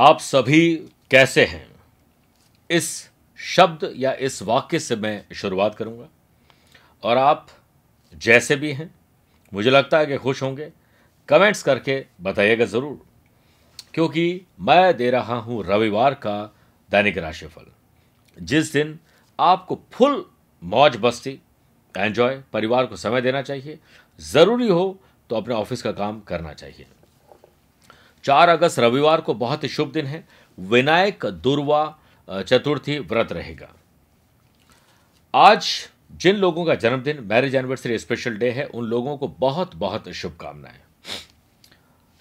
आप सभी कैसे हैं इस शब्द या इस वाक्य से मैं शुरुआत करूंगा और आप जैसे भी हैं मुझे लगता है कि खुश होंगे कमेंट्स करके बताइएगा ज़रूर क्योंकि मैं दे रहा हूं रविवार का दैनिक राशिफल जिस दिन आपको फुल मौज बस्ती एंजॉय परिवार को समय देना चाहिए ज़रूरी हो तो अपने ऑफिस का काम करना चाहिए चार अगस्त रविवार को बहुत ही शुभ दिन है विनायक दुर्वा चतुर्थी व्रत रहेगा आज जिन लोगों का जन्मदिन मैरिज एनिवर्सरी स्पेशल डे है उन लोगों को बहुत बहुत शुभकामनाएं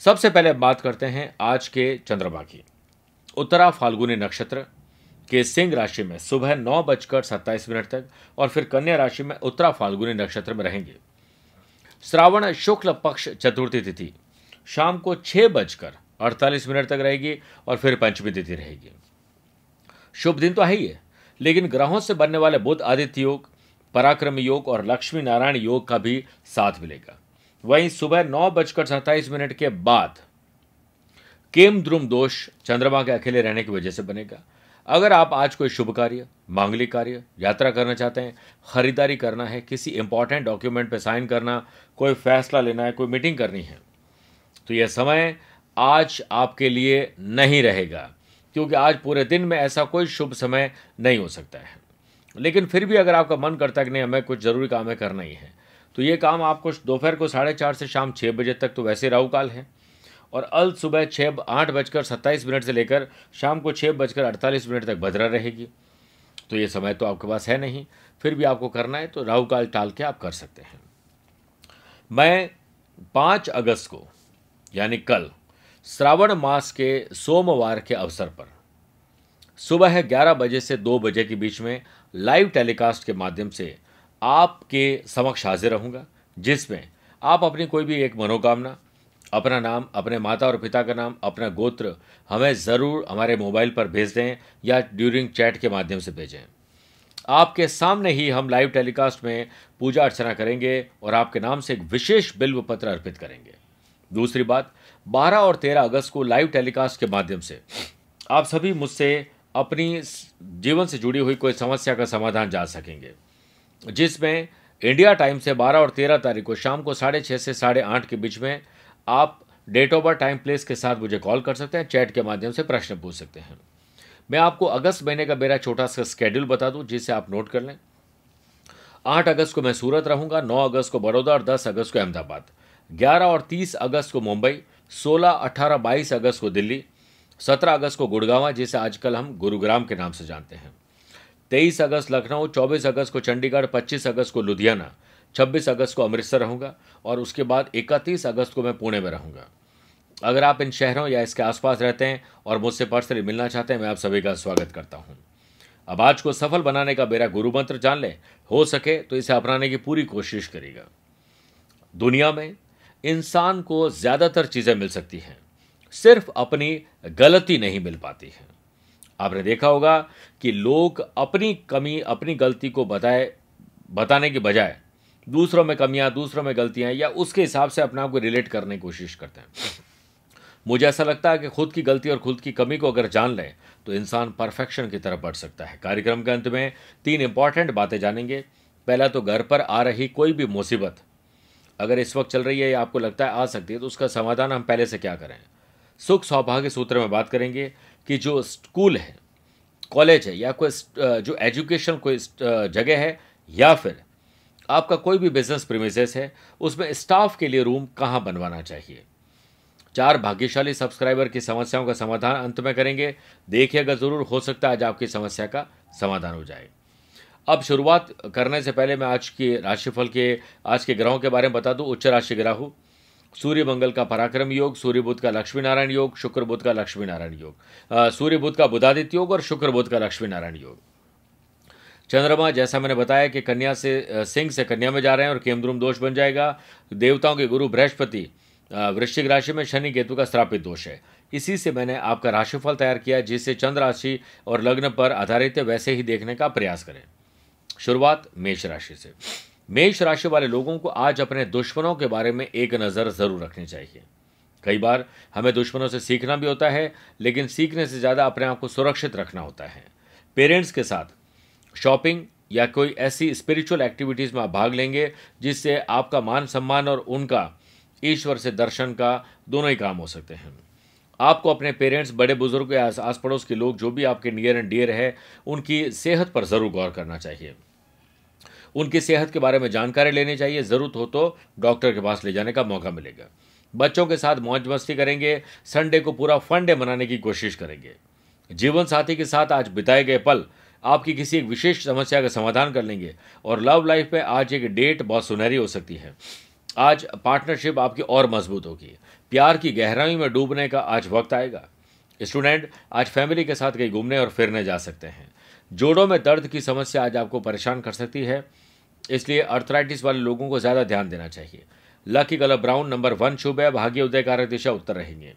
सबसे पहले बात करते हैं आज के चंद्रमा की उत्तरा फाल्गुनी नक्षत्र के सिंह राशि में सुबह नौ बजकर सत्ताईस मिनट तक और फिर कन्या राशि में उत्तरा फाल्गुनी नक्षत्र में रहेंगे श्रावण शुक्ल पक्ष चतुर्थी तिथि शाम को छह बजकर अड़तालीस मिनट तक रहेगी और फिर पंचमी तिथि रहेगी शुभ दिन तो है ही है लेकिन ग्रहों से बनने वाले बुद्ध आदित्य योग पराक्रम योग और लक्ष्मी नारायण योग का भी साथ मिलेगा वहीं सुबह नौ बजकर सत्ताईस मिनट के बाद केम द्रुम दोष चंद्रमा के अकेले रहने की वजह से बनेगा अगर आप आज कोई शुभ कार्य मांगलिक कार्य यात्रा करना चाहते हैं खरीदारी करना है किसी इंपॉर्टेंट डॉक्यूमेंट पर साइन करना कोई फैसला लेना है कोई मीटिंग करनी है तो यह समय आज आपके लिए नहीं रहेगा क्योंकि आज पूरे दिन में ऐसा कोई शुभ समय नहीं हो सकता है लेकिन फिर भी अगर आपका मन करता है कि नहीं हमें कुछ ज़रूरी काम है करना ही है तो ये काम आपको दोपहर को साढ़े चार से शाम छः बजे तक तो वैसे राहु काल है और अल सुबह छः आठ बजकर सत्ताईस मिनट से लेकर शाम को छः बजकर अड़तालीस मिनट तक भद्रा रहेगी तो ये समय तो आपके पास है नहीं फिर भी आपको करना है तो राहु काल टाल के आप कर सकते हैं मैं पाँच अगस्त को यानी कल श्रावण मास के सोमवार के अवसर पर सुबह 11 बजे से 2 बजे के बीच में लाइव टेलीकास्ट के माध्यम से आपके समक्ष हाजिर रहूंगा जिसमें आप अपनी कोई भी एक मनोकामना अपना नाम अपने माता और पिता का नाम अपना गोत्र हमें ज़रूर हमारे मोबाइल पर भेज दें या ड्यूरिंग चैट के माध्यम से भेजें आपके सामने ही हम लाइव टेलीकास्ट में पूजा अर्चना करेंगे और आपके नाम से एक विशेष बिल्व पत्र अर्पित करेंगे दूसरी बात 12 और 13 अगस्त को लाइव टेलीकास्ट के माध्यम से आप सभी मुझसे अपनी जीवन से जुड़ी हुई कोई समस्या का समाधान जा सकेंगे जिसमें इंडिया टाइम से 12 और 13 तारीख को शाम को साढ़े छः से साढ़े आठ के बीच में आप date of birth time place के साथ मुझे कॉल कर सकते हैं चैट के माध्यम से प्रश्न पूछ सकते हैं मैं आपको अगस्त महीने का मेरा छोटा सा स्केड्यूल बता दूं जिसे आप नोट कर लें आठ अगस्त को मैं सूरत रहूंगा नौ अगस्त को बड़ौदा और दस अगस्त को अहमदाबाद 11 और 30 अगस्त को मुंबई 16, 18, 22 अगस्त को दिल्ली 17 अगस्त को गुड़गावा जिसे आजकल हम गुरुग्राम के नाम से जानते हैं 23 अगस्त लखनऊ 24 अगस्त को चंडीगढ़ 25 अगस्त को लुधियाना 26 अगस्त को अमृतसर रहूँगा और उसके बाद 31 अगस्त को मैं पुणे में रहूँगा अगर आप इन शहरों या इसके आसपास रहते हैं और मुझसे पर्सनली मिलना चाहते हैं मैं आप सभी का स्वागत करता हूँ अब आज को सफल बनाने का मेरा गुरु मंत्र जान लें हो सके तो इसे अपनाने की पूरी कोशिश करेगा दुनिया में इंसान को ज़्यादातर चीज़ें मिल सकती हैं सिर्फ अपनी गलती नहीं मिल पाती है आपने देखा होगा कि लोग अपनी कमी अपनी गलती को बताए बताने के बजाय दूसरों में कमियां दूसरों में गलतियां या उसके हिसाब से अपने आप को रिलेट करने की कोशिश करते हैं मुझे ऐसा लगता है कि खुद की गलती और खुद की कमी को अगर जान लें तो इंसान परफेक्शन की तरफ बढ़ सकता है कार्यक्रम के अंत में तीन इंपॉर्टेंट बातें जानेंगे पहला तो घर पर आ रही कोई भी मुसीबत अगर इस वक्त चल रही है या आपको लगता है आ सकती है तो उसका समाधान हम पहले से क्या करें सुख सौभाग्य सूत्र में बात करेंगे कि जो स्कूल है कॉलेज है या कोई जो एजुकेशन कोई जगह है या फिर आपका कोई भी बिजनेस प्रीमिसेस है उसमें स्टाफ के लिए रूम कहाँ बनवाना चाहिए चार भाग्यशाली सब्सक्राइबर की समस्याओं का समाधान अंत में करेंगे देखिएगा ज़रूर हो सकता है आज आपकी समस्या का समाधान हो जाए अब शुरुआत करने से पहले मैं आज के राशिफल के आज के ग्रहों के बारे में बता दूं उच्च राशि ग्राहु सूर्य मंगल का पराक्रम योग सूर्य बुद्ध का लक्ष्मी नारायण योग शुक्र बुद्ध का लक्ष्मी नारायण योग सूर्य बुद्ध का बुधादित्य योग और शुक्र बुद्ध का लक्ष्मी नारायण योग चंद्रमा जैसा मैंने बताया कि कन्या से सिंह से कन्या में जा रहे हैं और केमद्रुम दोष बन जाएगा देवताओं के गुरु बृहस्पति वृश्चिक राशि में शनि केतु का स्थापित दोष है इसी से मैंने आपका राशिफल तैयार किया जिससे चंद्र राशि और लग्न पर आधारित वैसे ही देखने का प्रयास करें शुरुआत मेष राशि से मेष राशि वाले लोगों को आज अपने दुश्मनों के बारे में एक नज़र ज़रूर रखनी चाहिए कई बार हमें दुश्मनों से सीखना भी होता है लेकिन सीखने से ज़्यादा अपने आप को सुरक्षित रखना होता है पेरेंट्स के साथ शॉपिंग या कोई ऐसी स्पिरिचुअल एक्टिविटीज़ में आप भाग लेंगे जिससे आपका मान सम्मान और उनका ईश्वर से दर्शन का दोनों ही काम हो सकते हैं आपको अपने पेरेंट्स बड़े बुजुर्ग या आस पड़ोस के लोग जो भी आपके नियर एंड डियर है उनकी सेहत पर ज़रूर गौर करना चाहिए उनकी सेहत के बारे में जानकारी लेनी चाहिए ज़रूरत हो तो डॉक्टर के पास ले जाने का मौका मिलेगा बच्चों के साथ मौज मस्ती करेंगे संडे को पूरा फन डे मनाने की कोशिश करेंगे जीवन साथी के साथ आज बिताए गए पल आपकी किसी एक विशेष समस्या का समाधान कर लेंगे और लव लाइफ में आज एक डेट बहुत सुनहरी हो सकती है आज पार्टनरशिप आपकी और मजबूत होगी प्यार की गहराई में डूबने का आज वक्त आएगा स्टूडेंट आज फैमिली के साथ कहीं घूमने और फिरने जा सकते हैं जोड़ों में दर्द की समस्या आज आपको परेशान कर सकती है इसलिए अर्थराइटिस वाले लोगों को ज़्यादा ध्यान देना चाहिए lucky colour brown number one शुभ है भाग्य उदय कारक दिशा उत्तर रहेंगे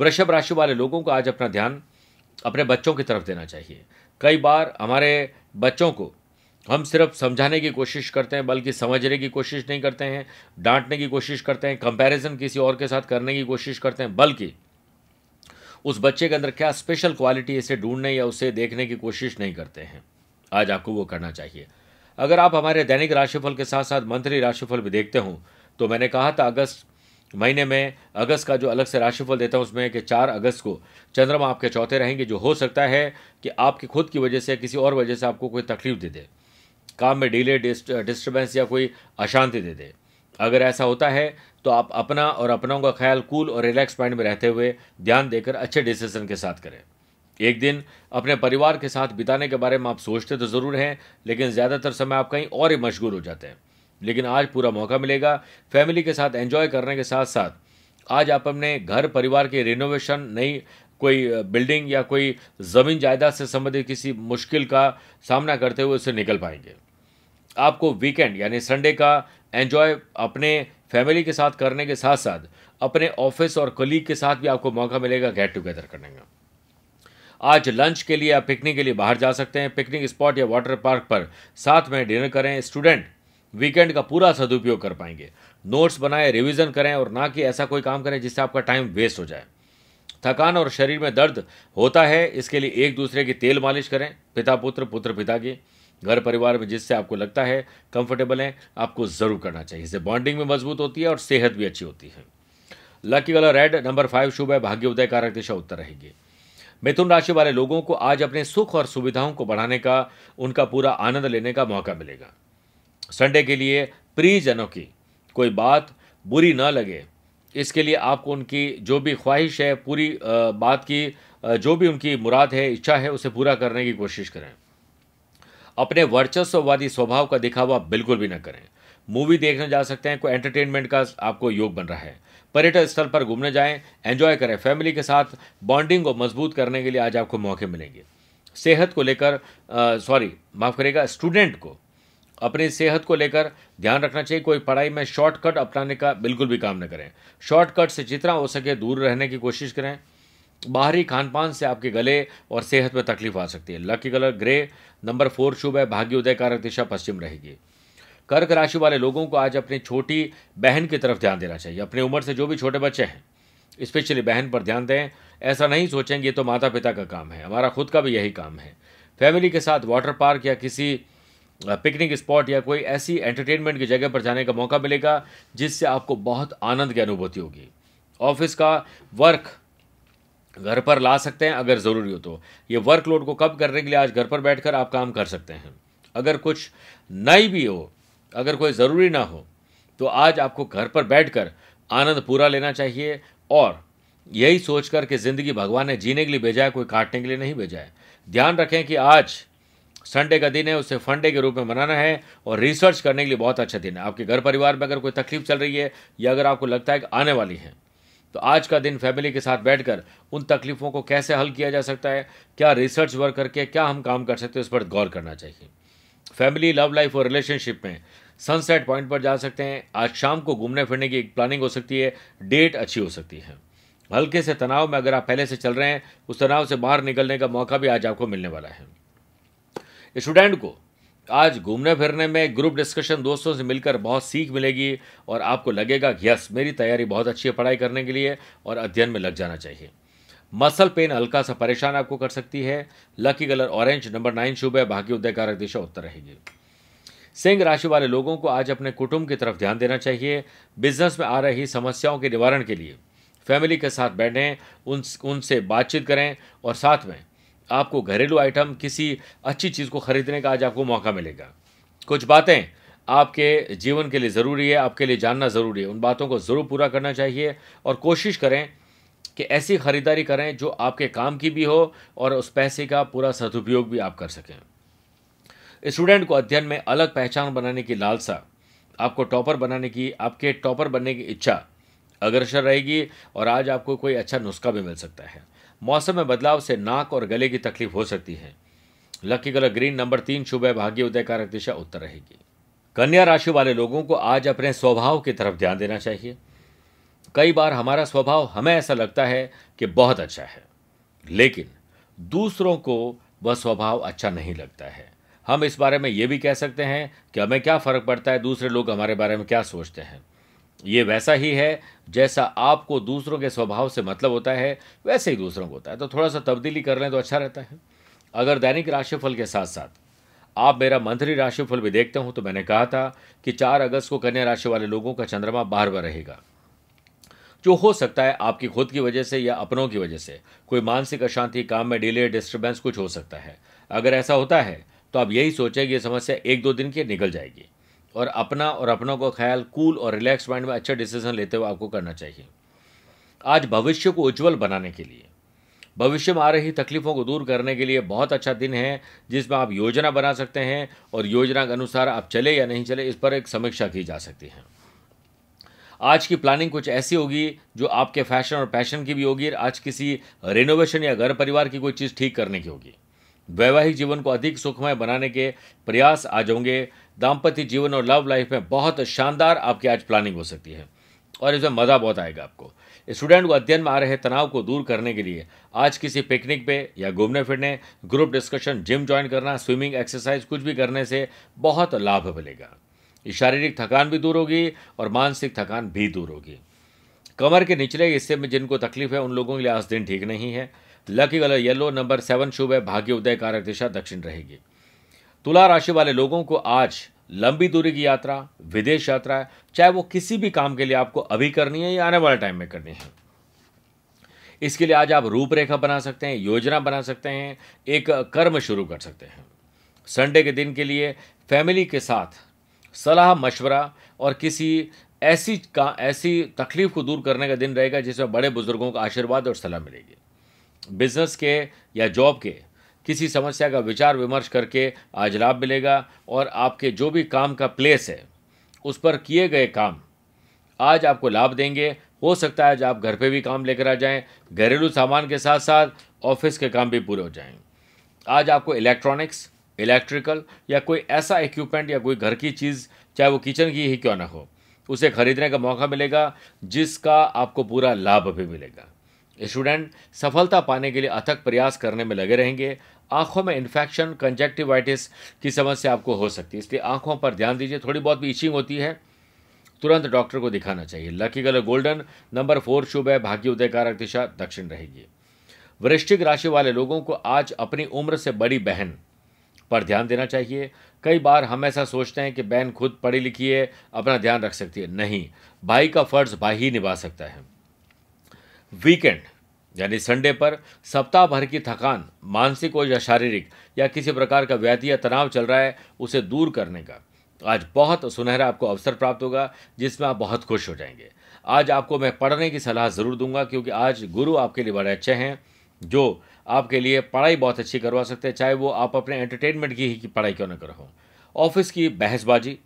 वृषभ राशि वाले लोगों को आज अपना ध्यान अपने बच्चों की तरफ देना चाहिए कई बार हमारे बच्चों को हम सिर्फ समझाने की कोशिश करते हैं बल्कि समझने की कोशिश नहीं करते हैं डांटने की कोशिश करते हैं कंपैरिजन किसी और के साथ करने की कोशिश करते हैं बल्कि उस बच्चे के अंदर क्या स्पेशल क्वालिटी इसे ढूंढने या उसे देखने की कोशिश नहीं करते हैं आज आपको वो करना चाहिए अगर आप हमारे दैनिक राशिफल के साथ साथ मंथली राशिफल भी देखते हो तो मैंने कहा था अगस्त महीने में अगस्त का जो अलग से राशिफल देता हूँ उसमें कि चार अगस्त को चंद्रमा आपके चौथे रहेंगे जो हो सकता है कि आपकी खुद की वजह से किसी और वजह से आपको कोई तकलीफ दे दे काम में डिले डिस्टर्बेंस या कोई अशांति दे दे अगर ऐसा होता है तो आप अपना और अपनों का ख्याल कूल और रिलैक्स माइंड में रहते हुए ध्यान देकर अच्छे डिसीजन के साथ करें एक दिन अपने परिवार के साथ बिताने के बारे में आप सोचते तो ज़रूर हैं लेकिन ज़्यादातर समय आप कहीं और ही मशगूल हो जाते हैं लेकिन आज पूरा मौका मिलेगा फैमिली के साथ एंजॉय करने के साथ साथ आज आप अपने घर परिवार के रिनोवेशन नई कोई बिल्डिंग या कोई ज़मीन जायदाद से संबंधित किसी मुश्किल का सामना करते हुए उससे निकल पाएंगे आपको वीकेंड यानी संडे का एंजॉय अपने फैमिली के साथ करने के साथ साथ अपने ऑफिस और कलीग के साथ भी आपको मौका मिलेगा गेट टुगेदर करने का आज लंच के लिए या पिकनिक के लिए बाहर जा सकते हैं पिकनिक स्पॉट या वाटर पार्क पर साथ में डिनर करें स्टूडेंट वीकेंड का पूरा सदुपयोग कर पाएंगे नोट्स बनाएं रिविजन करें और ना कि ऐसा कोई काम करें जिससे आपका टाइम वेस्ट हो जाए थकान और शरीर में दर्द होता है इसके लिए एक दूसरे की तेल मालिश करें पिता पुत्र पुत्र पिता की घर परिवार में जिससे आपको लगता है कंफर्टेबल है आपको ज़रूर करना चाहिए इससे बॉन्डिंग भी मजबूत होती है और सेहत भी अच्छी होती है lucky colour red number five शुभ है भाग्य उदय कारक दिशा उत्तर रहेगी मिथुन राशि वाले लोगों को आज अपने सुख और सुविधाओं को बढ़ाने का उनका पूरा आनंद लेने का मौका मिलेगा संडे के लिए प्रियजनों की कोई बात बुरी न लगे इसके लिए आपको उनकी जो भी ख्वाहिश है पूरी बात की जो भी उनकी मुराद है इच्छा है उसे पूरा करने की कोशिश करें अपने वर्चस्ववादी स्वभाव का दिखावा बिल्कुल भी न करें मूवी देखने जा सकते हैं कोई एंटरटेनमेंट का आपको योग बन रहा है पर्यटन स्थल पर घूमने जाएं एंजॉय करें फैमिली के साथ बॉन्डिंग को मजबूत करने के लिए आज आपको मौके मिलेंगे सेहत को लेकर सॉरी माफ़ करेगा स्टूडेंट को अपनी सेहत को लेकर ध्यान रखना चाहिए कोई पढ़ाई में शॉर्टकट अपनाने का बिल्कुल भी काम न करें शॉर्टकट से जितना हो सके दूर रहने की कोशिश करें बाहरी खान पान से आपके गले और सेहत में तकलीफ आ सकती है lucky colour grey number four शुभ है भाग्योदय कारक दिशा पश्चिम रहेगी कर्क राशि वाले लोगों को आज अपनी छोटी बहन की तरफ ध्यान देना चाहिए अपनी उम्र से जो भी छोटे बच्चे हैं स्पेशली बहन पर ध्यान दें ऐसा नहीं सोचेंगे ये तो माता पिता का काम है हमारा खुद का भी यही काम है फैमिली के साथ वाटर पार्क या किसी पिकनिक स्पॉट या कोई ऐसी एंटरटेनमेंट की जगह पर जाने का मौका मिलेगा जिससे आपको बहुत आनंद की अनुभूति होगी ऑफिस का वर्क घर पर ला सकते हैं अगर ज़रूरी हो तो ये वर्कलोड को कम करने के लिए आज घर पर बैठकर आप काम कर सकते हैं अगर कुछ नहीं भी हो अगर कोई ज़रूरी ना हो तो आज आपको घर पर बैठकर आनंद पूरा लेना चाहिए और यही सोचकर कि ज़िंदगी भगवान ने जीने के लिए भेजा है कोई काटने के लिए नहीं भेजा है ध्यान रखें कि आज संडे का दिन है उसे फंडे के रूप में मनाना है और रिसर्च करने के लिए बहुत अच्छा दिन है आपके घर परिवार में अगर कोई तकलीफ चल रही है या अगर आपको लगता है कि आने वाली है तो आज का दिन फैमिली के साथ बैठकर उन तकलीफ़ों को कैसे हल किया जा सकता है क्या रिसर्च वर्क करके क्या हम काम कर सकते हैं इस पर गौर करना चाहिए फैमिली लव लाइफ और रिलेशनशिप में सनसेट पॉइंट पर जा सकते हैं आज शाम को घूमने फिरने की एक प्लानिंग हो सकती है डेट अच्छी हो सकती है हल्के से तनाव में अगर आप पहले से चल रहे हैं उस तनाव से बाहर निकलने का मौका भी आज आपको मिलने वाला है स्टूडेंट को आज घूमने फिरने में ग्रुप डिस्कशन दोस्तों से मिलकर बहुत सीख मिलेगी और आपको लगेगा कि यस मेरी तैयारी बहुत अच्छी है पढ़ाई करने के लिए और अध्ययन में लग जाना चाहिए मसल पेन हल्का सा परेशान आपको कर सकती है lucky colour orange number nine शुभ है उदय कारक दिशा उत्तर रहेगी सिंह राशि वाले लोगों को आज अपने कुटुंब की तरफ ध्यान देना चाहिए बिजनेस में आ रही समस्याओं के निवारण के लिए फैमिली के साथ बैठें उन उनसे बातचीत करें और साथ में आपको घरेलू आइटम किसी अच्छी चीज़ को खरीदने का आज आपको मौका मिलेगा कुछ बातें आपके जीवन के लिए ज़रूरी है आपके लिए जानना ज़रूरी है उन बातों को ज़रूर पूरा करना चाहिए और कोशिश करें कि ऐसी ख़रीदारी करें जो आपके काम की भी हो और उस पैसे का पूरा सदुपयोग भी आप कर सकें स्टूडेंट को अध्ययन में अलग पहचान बनाने की लालसा आपको टॉपर बनाने की आपके टॉपर बनने की इच्छा अग्रसर रहेगी और आज आपको कोई अच्छा नुस्खा भी मिल सकता है मौसम में बदलाव से नाक और गले की तकलीफ हो सकती है लकी कलर ग्रीन नंबर तीन शुभ है भाग्य उदय कारक दिशा उत्तर रहेगी कन्या राशि वाले लोगों को आज अपने स्वभाव की तरफ ध्यान देना चाहिए कई बार हमारा स्वभाव हमें ऐसा लगता है कि बहुत अच्छा है लेकिन दूसरों को वह स्वभाव अच्छा नहीं लगता है हम इस बारे में ये भी कह सकते हैं कि हमें क्या फ़र्क पड़ता है दूसरे लोग हमारे बारे में क्या सोचते हैं ये वैसा ही है जैसा आपको दूसरों के स्वभाव से मतलब होता है वैसे ही दूसरों को होता है तो थोड़ा सा तब्दीली कर लें तो अच्छा रहता है अगर दैनिक राशिफल के साथ साथ आप मेरा मंथली राशिफल भी देखते हो तो मैंने कहा था कि चार अगस्त को कन्या राशि वाले लोगों का चंद्रमा बार बार रहेगा जो हो सकता है आपकी खुद की वजह से या अपनों की वजह से कोई मानसिक अशांति काम में डिले डिस्टर्बेंस कुछ हो सकता है अगर ऐसा होता है तो आप यही सोचें कि ये समस्या एक दो दिन की निकल जाएगी और अपना और अपनों का ख्याल कूल और रिलैक्स माइंड में अच्छा डिसीजन लेते हुए आपको करना चाहिए आज भविष्य को उज्जवल बनाने के लिए भविष्य में आ रही तकलीफों को दूर करने के लिए बहुत अच्छा दिन है जिसमें आप योजना बना सकते हैं और योजना के अनुसार आप चले या नहीं चले इस पर एक समीक्षा की जा सकती है आज की प्लानिंग कुछ ऐसी होगी जो आपके फैशन और पैशन की भी होगी आज किसी रिनोवेशन या घर परिवार की कोई चीज़ ठीक करने की होगी वैवाहिक जीवन को अधिक सुखमय बनाने के प्रयास आज होंगे दाम्पत्य जीवन और लव लाइफ में बहुत शानदार आपकी आज प्लानिंग हो सकती है और इसमें मज़ा बहुत आएगा आपको स्टूडेंट को अध्ययन में आ रहे तनाव को दूर करने के लिए आज किसी पिकनिक पे या घूमने फिरने ग्रुप डिस्कशन जिम ज्वाइन करना स्विमिंग एक्सरसाइज कुछ भी करने से बहुत लाभ मिलेगा शारीरिक थकान भी दूर होगी और मानसिक थकान भी दूर होगी कमर के निचले हिस्से में जिनको तकलीफ है उन लोगों के लिए आज दिन ठीक नहीं है lucky colour yellow number seven शुभ है भाग्य उदय कारक दिशा दक्षिण रहेगी तुला राशि वाले लोगों को आज लंबी दूरी की यात्रा विदेश यात्रा चाहे वो किसी भी काम के लिए आपको अभी करनी है या आने वाले टाइम में करनी है इसके लिए आज आप रूपरेखा बना सकते हैं योजना बना सकते हैं एक कर्म शुरू कर सकते हैं संडे के दिन के लिए फैमिली के साथ सलाह मशवरा और किसी ऐसी का ऐसी तकलीफ को दूर करने का दिन रहेगा जिसमें बड़े बुजुर्गों का आशीर्वाद और सलाह मिलेगी बिजनेस के या जॉब के किसी समस्या का विचार विमर्श करके आज लाभ मिलेगा और आपके जो भी काम का प्लेस है उस पर किए गए काम आज आपको लाभ देंगे हो सकता है आज आप घर पे भी काम लेकर आ जाएं घरेलू सामान के साथ साथ ऑफिस के काम भी पूरे हो जाएं आज आपको इलेक्ट्रॉनिक्स इलेक्ट्रिकल या कोई ऐसा इक्विपमेंट या कोई घर की चीज़ चाहे वो किचन की ही क्यों ना हो उसे खरीदने का मौका मिलेगा जिसका आपको पूरा लाभ भी मिलेगा स्टूडेंट सफलता पाने के लिए अथक प्रयास करने में लगे रहेंगे आंखों में इन्फेक्शन कंजेक्टिवाइटिस की समस्या आपको हो सकती है इसलिए आंखों पर ध्यान दीजिए थोड़ी बहुत भी इचिंग होती है तुरंत डॉक्टर को दिखाना चाहिए lucky colour golden number four शुभ है भाग्य उदयकारक दिशा दक्षिण रहेगी वृश्चिक राशि वाले लोगों को आज अपनी उम्र से बड़ी बहन पर ध्यान देना चाहिए कई बार हम ऐसा सोचते हैं कि बहन खुद पढ़ी लिखी है अपना ध्यान रख सकती है नहीं भाई का फ़र्ज़ भाई ही निभा सकता है वीकेंड यानी संडे पर सप्ताह भर की थकान मानसिक हो या शारीरिक या किसी प्रकार का व्याधि या तनाव चल रहा है उसे दूर करने का आज बहुत सुनहरा आपको अवसर प्राप्त होगा जिसमें आप बहुत खुश हो जाएंगे आज आपको मैं पढ़ने की सलाह ज़रूर दूंगा क्योंकि आज गुरु आपके लिए बड़े अच्छे हैं जो आपके लिए पढ़ाई बहुत अच्छी करवा सकते हैं चाहे वो आप अपने एंटरटेनमेंट की ही पढ़ाई क्यों ना करो ऑफिस की बहसबाजी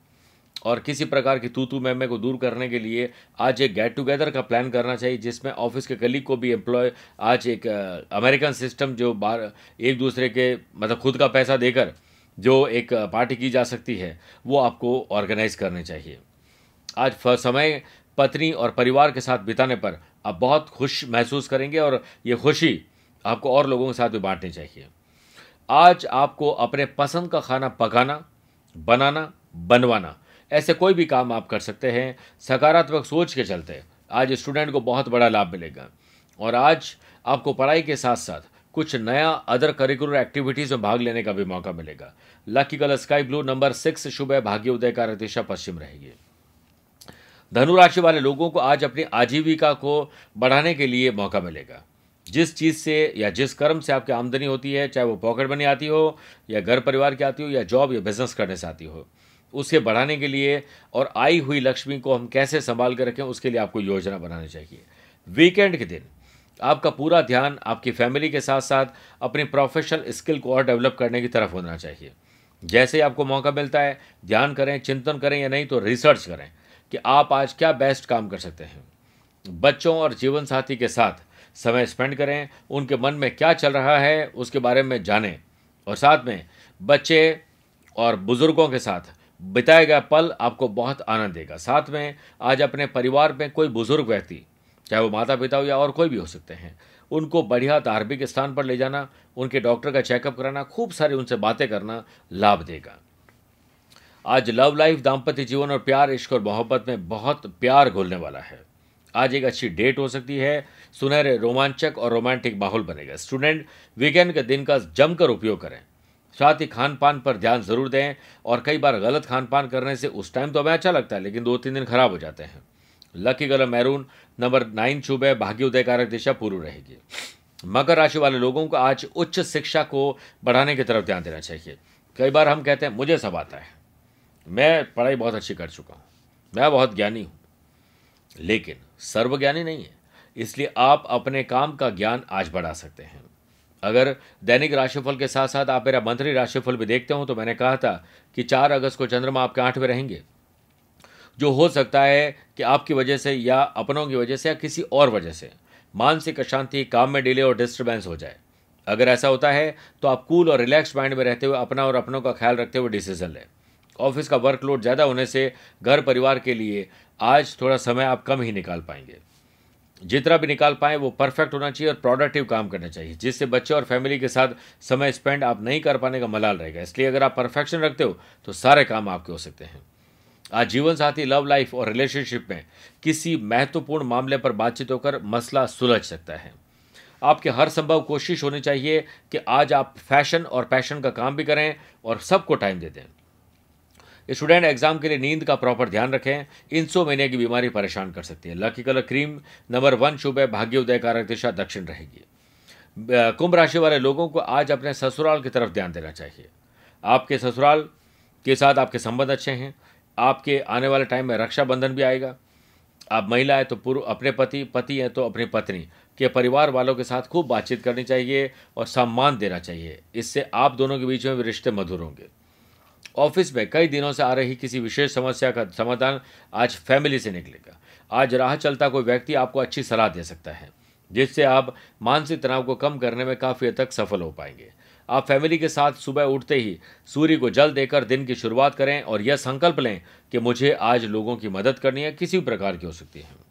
और किसी प्रकार की तू तू मैमे को दूर करने के लिए आज एक गेट टुगेदर का प्लान करना चाहिए जिसमें ऑफिस के कलीग को भी एम्प्लॉय आज एक अमेरिकन सिस्टम जो बार एक दूसरे के मतलब खुद का पैसा देकर जो एक पार्टी की जा सकती है वो आपको ऑर्गेनाइज करने चाहिए आज समय पत्नी और परिवार के साथ बिताने पर आप बहुत खुश महसूस करेंगे और ये खुशी आपको और लोगों के साथ भी बांटनी चाहिए आज आपको अपने पसंद का खाना पकाना बनाना बनवाना ऐसे कोई भी काम आप कर सकते हैं सकारात्मक सोच के चलते आज स्टूडेंट को बहुत बड़ा लाभ मिलेगा और आज आपको पढ़ाई के साथ साथ कुछ नया अदर करिकुलर एक्टिविटीज़ में भाग लेने का भी मौका मिलेगा lucky colour sky blue number six शुभ है उदय का दिशा पश्चिम रहेगी धनु राशि वाले लोगों को आज अपनी आजीविका को बढ़ाने के लिए मौका मिलेगा जिस चीज़ से या जिस कर्म से आपकी आमदनी होती है चाहे वो पॉकेट मनी आती हो या घर परिवार की आती हो या जॉब या बिजनेस करने से आती हो उसे बढ़ाने के लिए और आई हुई लक्ष्मी को हम कैसे संभाल कर रखें उसके लिए आपको योजना बनानी चाहिए वीकेंड के दिन आपका पूरा ध्यान आपकी फैमिली के साथ साथ अपनी प्रोफेशनल स्किल को और डेवलप करने की तरफ होना चाहिए जैसे ही आपको मौका मिलता है ध्यान करें चिंतन करें या नहीं तो रिसर्च करें कि आप आज क्या बेस्ट काम कर सकते हैं बच्चों और जीवन साथी के साथ समय स्पेंड करें उनके मन में क्या चल रहा है उसके बारे में जानें और साथ में बच्चे और बुज़ुर्गों के साथ बिताया गया पल आपको बहुत आनंद देगा साथ में आज अपने परिवार में कोई बुज़ुर्ग व्यक्ति चाहे वो माता पिता हो या और कोई भी हो सकते हैं उनको बढ़िया धार्मिक स्थान पर ले जाना उनके डॉक्टर का चेकअप कराना खूब सारी उनसे बातें करना लाभ देगा आज लव लाइफ दाम्पत्य जीवन और प्यार इश्क और मोहब्बत में बहुत प्यार घुलने वाला है आज एक अच्छी डेट हो सकती है सुनहरे रोमांचक और रोमांटिक माहौल बनेगा स्टूडेंट वीकेंड के दिन का जमकर उपयोग करें साथ ही खान पान पर ध्यान जरूर दें और कई बार गलत खान पान करने से उस टाइम तो हमें अच्छा लगता है लेकिन दो तीन दिन खराब हो जाते हैं lucky colour maroon number nine शुभ है भाग्योदय कारक दिशा पूर्व रहेगी मकर राशि वाले लोगों को आज उच्च शिक्षा को बढ़ाने की तरफ ध्यान देना चाहिए कई बार हम कहते हैं मुझे सब आता है मैं पढ़ाई बहुत अच्छी कर चुका हूँ मैं बहुत ज्ञानी हूँ लेकिन सर्वज्ञानी नहीं है इसलिए आप अपने काम का ज्ञान आज बढ़ा सकते हैं अगर दैनिक राशिफल के साथ साथ आप मेरा मंत्री राशिफल भी देखते हो तो मैंने कहा था कि चार अगस्त को चंद्रमा आपके आठवें रहेंगे जो हो सकता है कि आपकी वजह से या अपनों की वजह से या किसी और वजह से मानसिक अशांति काम में डिले और डिस्टर्बेंस हो जाए अगर ऐसा होता है तो आप कूल और रिलैक्स माइंड में रहते हुए अपना और अपनों का ख्याल रखते हुए डिसीजन लें ऑफिस का वर्कलोड ज़्यादा होने से घर परिवार के लिए आज थोड़ा समय आप कम ही निकाल पाएंगे जितना भी निकाल पाएँ वो परफेक्ट होना चाहिए और प्रोडक्टिव काम करना चाहिए जिससे बच्चे और फैमिली के साथ समय स्पेंड आप नहीं कर पाने का मलाल रहेगा इसलिए अगर आप परफेक्शन रखते हो तो सारे काम आपके हो सकते हैं आज जीवन साथी लव लाइफ और रिलेशनशिप में किसी महत्वपूर्ण मामले पर बातचीत होकर मसला सुलझ सकता है आपके हर संभव कोशिश होनी चाहिए कि आज आप फैशन और पैशन का काम भी करें और सबको टाइम दे दें स्टूडेंट एग्जाम के लिए नींद का प्रॉपर ध्यान रखें महीने की बीमारी परेशान कर सकती है lucky colour cream number one शुभ है उदय कारक दिशा दक्षिण रहेगी कुंभ राशि वाले लोगों को आज अपने ससुराल की तरफ ध्यान देना चाहिए आपके ससुराल के साथ आपके संबंध अच्छे हैं आपके आने वाले टाइम में रक्षाबंधन भी आएगा आप महिला है तो पूर्व अपने पति पति हैं तो अपनी पत्नी के परिवार वालों के साथ खूब बातचीत करनी चाहिए और सम्मान देना चाहिए इससे आप दोनों के बीच में भी रिश्ते मधुर होंगे ऑफिस में कई दिनों से आ रही किसी विशेष समस्या का समाधान आज फैमिली से निकलेगा आज राह चलता कोई व्यक्ति आपको अच्छी सलाह दे सकता है जिससे आप मानसिक तनाव को कम करने में काफ़ी हद तक सफल हो पाएंगे आप फैमिली के साथ सुबह उठते ही सूर्य को जल देकर दिन की शुरुआत करें और यह संकल्प लें कि मुझे आज लोगों की मदद करनी है किसी भी प्रकार की हो सकती है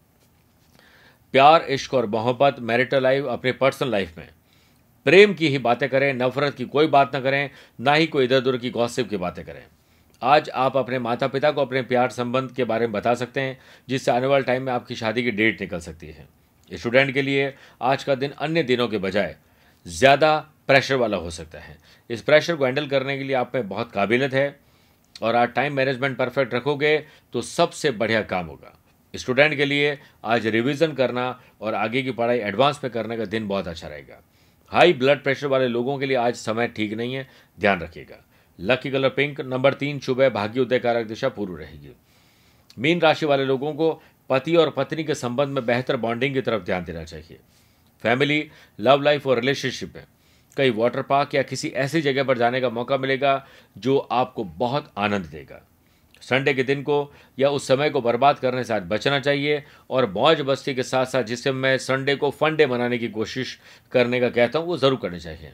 प्यार इश्क और मोहब्बत मैरिटल लाइफ अपने पर्सनल लाइफ में प्रेम की ही बातें करें नफरत की कोई बात ना करें ना ही कोई इधर उधर की गौसिब की बातें करें आज आप अपने माता पिता को अपने प्यार संबंध के बारे में बता सकते हैं जिससे आने वाले टाइम में आपकी शादी की डेट निकल सकती है स्टूडेंट के लिए आज का दिन अन्य दिनों के बजाय ज़्यादा प्रेशर वाला हो सकता है इस प्रेशर को हैंडल करने के लिए आप में बहुत काबिलियत है और आज टाइम मैनेजमेंट परफेक्ट रखोगे तो सबसे बढ़िया काम होगा स्टूडेंट के लिए आज रिवीजन करना और आगे की पढ़ाई एडवांस में करने का दिन बहुत अच्छा रहेगा हाई ब्लड प्रेशर वाले लोगों के लिए आज समय ठीक नहीं है ध्यान रखिएगा लकी कलर पिंक नंबर तीन शुभ है उदय कारक दिशा पूर्व रहेगी मीन राशि वाले लोगों को पति और पत्नी के संबंध में बेहतर बॉन्डिंग की तरफ ध्यान देना चाहिए फैमिली लव लाइफ और रिलेशनशिप में कई वाटर पार्क या किसी ऐसी जगह पर जाने का मौका मिलेगा जो आपको बहुत आनंद देगा संडे के दिन को या उस समय को बर्बाद करने से आज बचना चाहिए और मौज बस्ती के साथ साथ जिसे मैं संडे को फंडे डे की कोशिश करने का कहता हूँ वो ज़रूर करनी चाहिए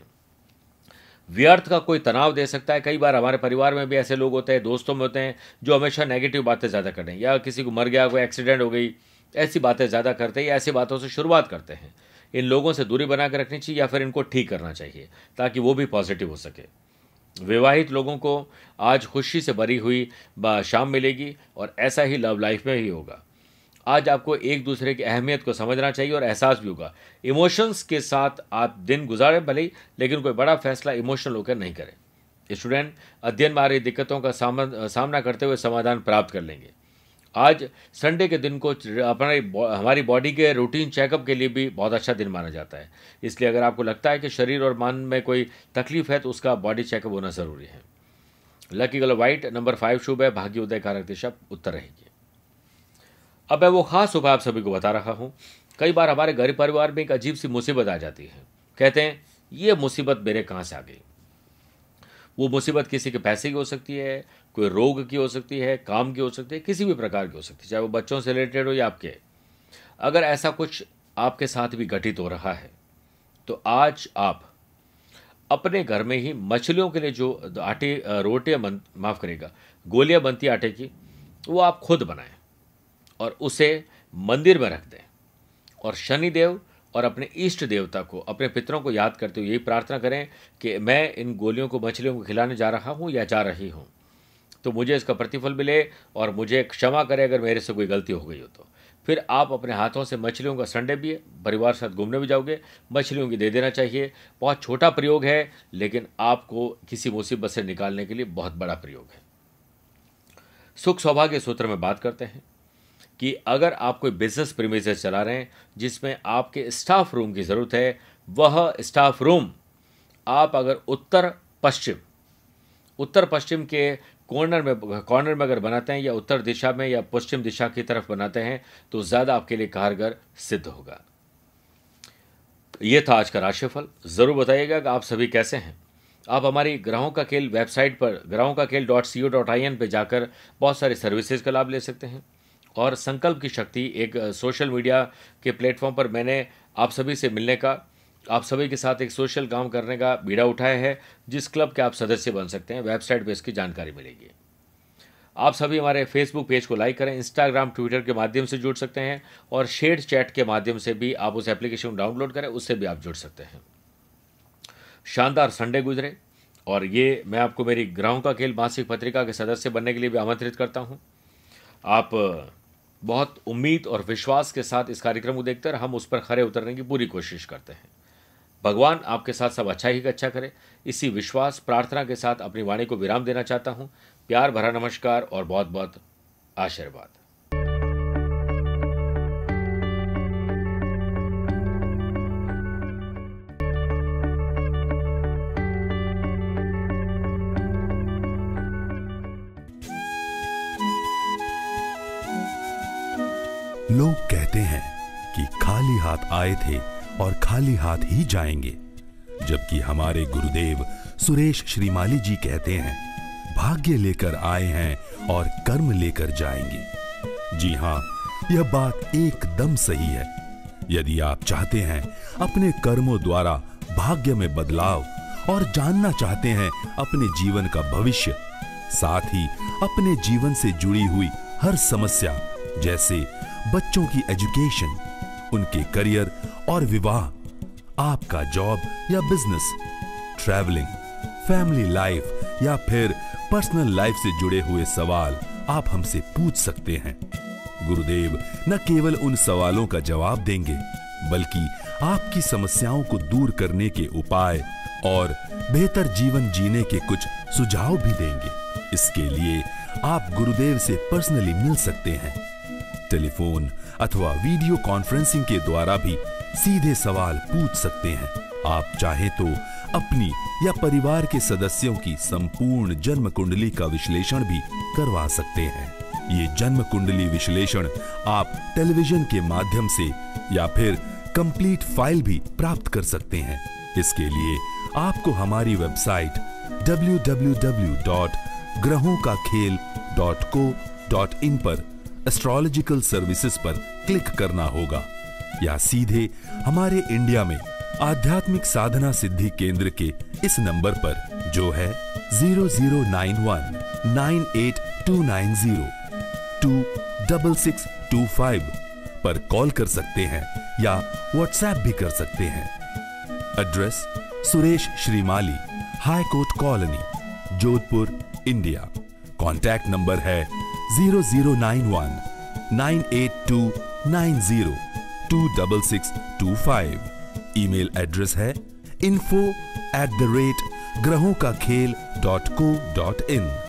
व्यर्थ का कोई तनाव दे सकता है कई बार हमारे परिवार में भी ऐसे लोग होते हैं दोस्तों में होते हैं जो हमेशा नेगेटिव बातें ज़्यादा करें या किसी को मर गया कोई एक्सीडेंट हो गई ऐसी बातें ज़्यादा करते हैं या ऐसी बातों से शुरुआत करते हैं इन लोगों से दूरी बना रखनी चाहिए या फिर इनको ठीक करना चाहिए ताकि वो भी पॉजिटिव हो सके विवाहित लोगों को आज खुशी से भरी हुई शाम मिलेगी और ऐसा ही लव लाइफ में ही होगा आज आपको एक दूसरे की अहमियत को समझना चाहिए और एहसास भी होगा इमोशंस के साथ आप दिन गुजारें भले ही लेकिन कोई बड़ा फैसला इमोशनल होकर नहीं करें स्टूडेंट अध्ययन में आ रही दिक्कतों का सामना करते हुए समाधान प्राप्त कर लेंगे आज संडे के दिन को अपना हमारी बॉडी के रूटीन चेकअप के लिए भी बहुत अच्छा दिन माना जाता है इसलिए अगर आपको लगता है कि शरीर और मन में कोई तकलीफ है तो उसका बॉडी चेकअप होना ज़रूरी है lucky colour white number five शुभ है भाग्योदय कारक दिशा उत्तर रहेगी अब मैं वो खास उपाय आप सभी को बता रहा हूँ कई बार हमारे घर परिवार में एक अजीब सी मुसीबत आ जाती है कहते हैं ये मुसीबत मेरे कहाँ से आ गई वो मुसीबत किसी के पैसे की हो सकती है कोई रोग की हो सकती है काम की हो सकती है किसी भी प्रकार की हो सकती है चाहे वो बच्चों से रिलेटेड हो या आपके अगर ऐसा कुछ आपके साथ भी घटित हो रहा है तो आज आप अपने घर में ही मछलियों के लिए जो आटे रोटियाँ बन माफ़ करेगा गोलियाँ बनती आटे की वो आप खुद बनाएं और उसे मंदिर में रख दें और शनिदेव और अपने इष्ट देवता को अपने पितरों को याद करते हुए यही प्रार्थना करें कि मैं इन गोलियों को मछलियों को खिलाने जा रहा हूँ या जा रही हूँ तो मुझे इसका प्रतिफल मिले और मुझे क्षमा करे अगर मेरे से कोई गलती हो गई हो तो फिर आप अपने हाथों से मछलियों का संडे भी परिवार के साथ घूमने भी जाओगे मछलियों की दे देना चाहिए बहुत छोटा प्रयोग है लेकिन आपको किसी मुसीबत से निकालने के लिए बहुत बड़ा प्रयोग है सुख सौभाग्य सूत्र में बात करते हैं कि अगर आप कोई बिजनेस प्रीमिज चला रहे हैं जिसमें आपके स्टाफ रूम की ज़रूरत है वह स्टाफ रूम आप अगर उत्तर पश्चिम उत्तर पश्चिम के कॉर्नर में कॉर्नर में अगर बनाते हैं या उत्तर दिशा में या पश्चिम दिशा की तरफ बनाते हैं तो ज़्यादा आपके लिए कारगर सिद्ध होगा यह था आज का राशिफल ज़रूर बताइएगा कि आप सभी कैसे हैं आप हमारी ग्रहों का खेल वेबसाइट पर ग्रहों का खेल dot C O dot I N पर जाकर बहुत सारे सर्विसेज का लाभ ले सकते हैं और संकल्प की शक्ति एक सोशल मीडिया के प्लेटफॉर्म पर मैंने आप सभी से मिलने का आप सभी के साथ एक सोशल काम करने का बीड़ा उठाया है जिस क्लब के आप सदस्य बन सकते हैं वेबसाइट पर इसकी जानकारी मिलेगी आप सभी हमारे फेसबुक पेज को लाइक करें इंस्टाग्राम ट्विटर के माध्यम से जुड़ सकते हैं और शेड चैट के माध्यम से भी आप उस एप्लीकेशन को डाउनलोड करें उससे भी आप जुड़ सकते हैं शानदार संडे गुजरे और ये मैं आपको मेरी ग्राहों का खेल मासिक पत्रिका के सदस्य बनने के लिए भी आमंत्रित करता हूँ आप बहुत उम्मीद और विश्वास के साथ इस कार्यक्रम को देखकर हम उस पर खरे उतरने की पूरी कोशिश करते हैं भगवान आपके साथ सब अच्छा ही अच्छा करे इसी विश्वास प्रार्थना के साथ अपनी वाणी को विराम देना चाहता हूँ प्यार भरा नमस्कार और बहुत बहुत आशीर्वाद लोग कहते हैं कि खाली हाथ आए थे और खाली हाथ ही जाएंगे जबकि हमारे गुरुदेव सुरेश श्रीमाली जी कहते हैं भाग्य लेकर आए हैं और कर्म लेकर जाएंगे जी हाँ यह बात एकदम सही है यदि आप चाहते हैं अपने कर्मों द्वारा भाग्य में बदलाव और जानना चाहते हैं अपने जीवन का भविष्य साथ ही अपने जीवन से जुड़ी हुई हर समस्या जैसे बच्चों की एजुकेशन उनके करियर और विवाह आपका जॉब या बिजनेस ट्रैवलिंग फैमिली लाइफ या फिर पर्सनल लाइफ से जुड़े हुए सवाल आप हमसे पूछ सकते हैं गुरुदेव न केवल उन सवालों का जवाब देंगे बल्कि आपकी समस्याओं को दूर करने के उपाय और बेहतर जीवन जीने के कुछ सुझाव भी देंगे इसके लिए आप गुरुदेव से पर्सनली मिल सकते हैं टेलीफोन अथवा वीडियो कॉन्फ्रेंसिंग के द्वारा भी सीधे सवाल पूछ सकते हैं आप चाहे तो अपनी या परिवार के सदस्यों की संपूर्ण जन्म कुंडली का विश्लेषण भी करवा सकते हैं ये जन्म कुंडली विश्लेषण आप टेलीविजन के माध्यम से या फिर कंप्लीट फाइल भी प्राप्त कर सकते हैं इसके लिए आपको हमारी वेबसाइट इन पर एस्ट्रोलॉजिकल सर्विसेज पर क्लिक करना होगा या सीधे हमारे इंडिया में आध्यात्मिक साधना सिद्धि केंद्र के इस नंबर पर जो है zero zero nine one nine eight two nine zero two double six two five पर कॉल कर सकते हैं या व्हाट्सएप भी कर सकते हैं address Suresh Shrimali high court colony Jodhpur India contact number है zero zero nine one nine eight two nine zero two double six two five email address है इन्फो एट द रेट ग्रहों का खेल डॉट को डॉट इन